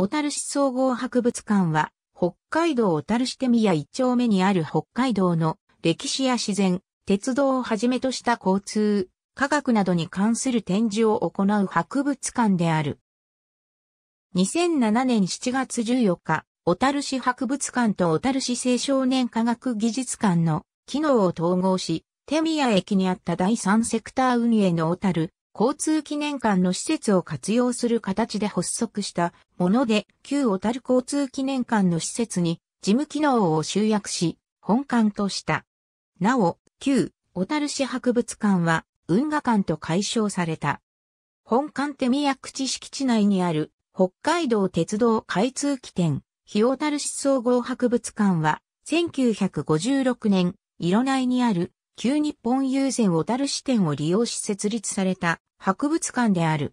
小樽市総合博物館は、北海道小樽市手宮一丁目にある北海道の歴史や自然、鉄道をはじめとした交通、科学などに関する展示を行う博物館である。2007年7月14日、小樽市博物館と小樽市青少年科学技術館の機能を統合し、手宮駅にあった第三セクター運営の小樽交通記念館の施設を活用する形で発足したもので、旧小樽交通記念館の施設に事務機能を集約し、本館とした。なお、旧小樽市博物館は運河館と解消された。本館手宮口敷地内にある北海道鉄道開通起点、日小樽市総合博物館は1956年、色内にある旧日本郵船小樽支店を利用し設立された博物館である。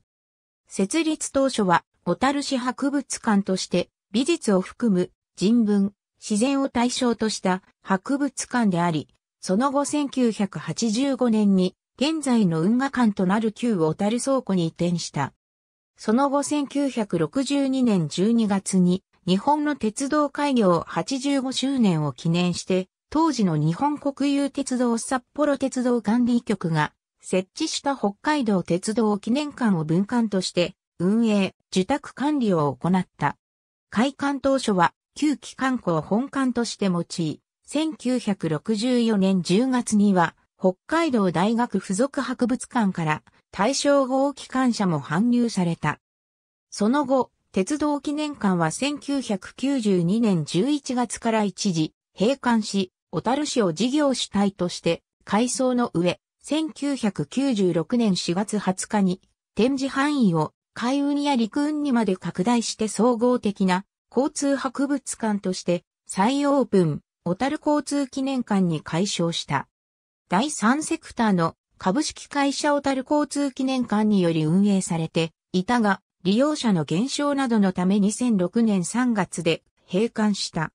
設立当初は小樽市博物館として美術を含む人文、自然を対象とした博物館であり、その後1985年に現在の運河館となる旧小樽倉庫に移転した。その後1962年12月に日本の鉄道開業85周年を記念して当時の日本国有鉄道札幌鉄道管理局が設置した北海道鉄道記念館を分館として運営、受託管理を行った。開館当初は旧機関庫を本館として用い、1964年10月には北海道大学附属博物館から大正号機関車も搬入された。その後、鉄道記念館は1992年11月から一時閉館し、小樽市を事業主体として、改装の上、1996年4月20日に、展示範囲を海運や陸運にまで拡大して総合的な交通博物館として再オープン、小樽交通記念館に改称した。第三セクターの株式会社小樽交通記念館により運営されていたが、利用者の減少などのため2006年3月で閉館した。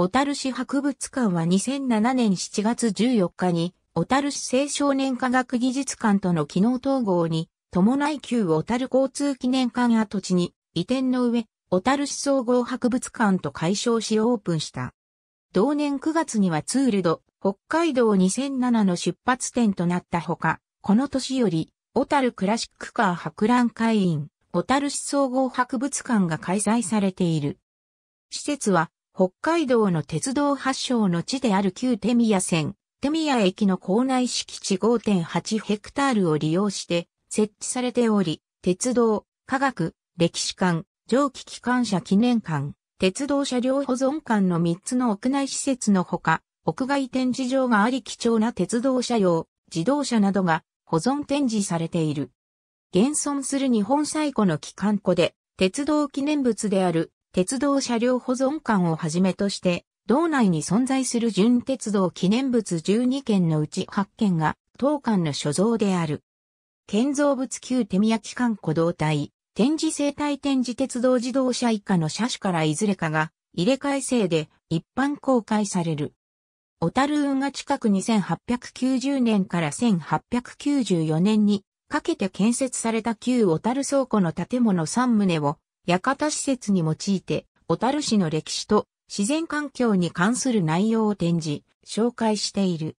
小樽市博物館は2007年7月14日に、小樽市青少年科学技術館との機能統合に、伴い旧小樽交通記念館跡地に、移転の上、小樽市総合博物館と解消しオープンした。同年9月にはツールド、北海道2007の出発点となったほか、この年より、小樽クラシックカー博覧会員、小樽市総合博物館が開催されている。施設は、北海道の鉄道発祥の地である旧手宮線、手宮駅の構内敷地5.8ヘクタールを利用して設置されており、鉄道、科学、歴史館、蒸気機関車記念館、鉄道車両保存館の3つの屋内施設のほか、屋外展示場があり貴重な鉄道車両、自動車などが保存展示されている。現存する日本最古の機関庫で、鉄道記念物である鉄道車両保存館をはじめとして、道内に存在する純鉄道記念物12件のうち8件が、当館の所蔵である。建造物旧手宮機関古道隊、展示生態展示鉄道自動車以下の車種からいずれかが、入れ替え制で一般公開される。小樽運河近く2890年から1894年にかけて建設された旧小樽倉庫の建物3棟を屋形施設に用いて、小樽市の歴史と自然環境に関する内容を展示、紹介している。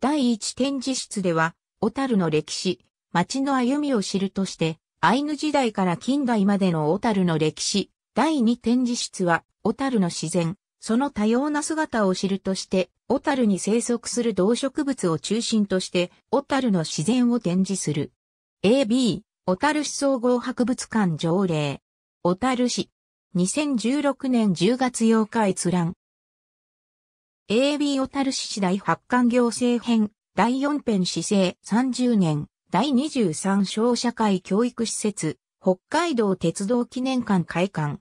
第1展示室では、小樽の歴史、町の歩みを知るとして、アイヌ時代から近代までの小樽の歴史、第2展示室は、小樽の自然、その多様な姿を知るとして、小樽に生息する動植物を中心として、小樽の自然を展示する。AB、小樽市総合博物館条例。小樽市。2016年10月8日閲覧。AB 小樽市第発巻行政編、第4編市政30年、第23小社会教育施設、北海道鉄道記念館開館。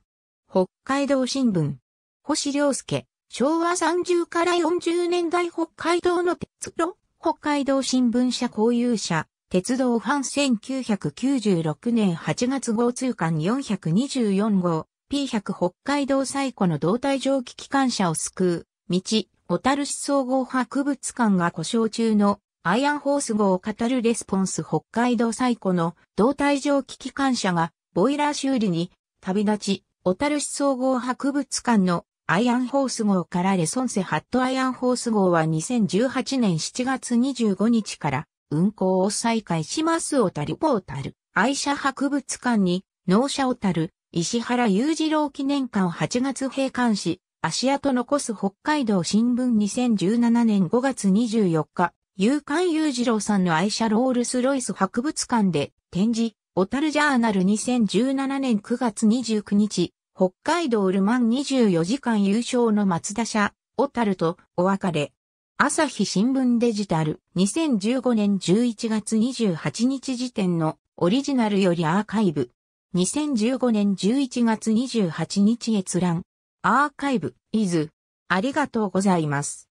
北海道新聞。星良介。昭和30から40年代北海道の鉄路、北海道新聞社公有社、鉄道ファン1996年8月号通貫424号、P100 北海道最古の胴体蒸気機関車を救う、道、小樽市総合博物館が故障中のアイアンホース号を語るレスポンス北海道最古の胴体蒸気機関車がボイラー修理に旅立ち、小樽市総合博物館のアイアンホース号からレソンセハットアイアンホース号は2018年7月25日から運行を再開します小樽ポータル、愛車博物館に、納車小樽、石原裕次郎記念館8月閉館し、足跡残す北海道新聞2017年5月24日、勇敢裕次郎さんの愛車ロールスロイス博物館で展示、小樽ジャーナル2017年9月29日、北海道ルマン24時間優勝の松田社、小樽とお別れ。朝日新聞デジタル2015年11月28日時点のオリジナルよりアーカイブ2015年11月28日閲覧アーカイブイズありがとうございます。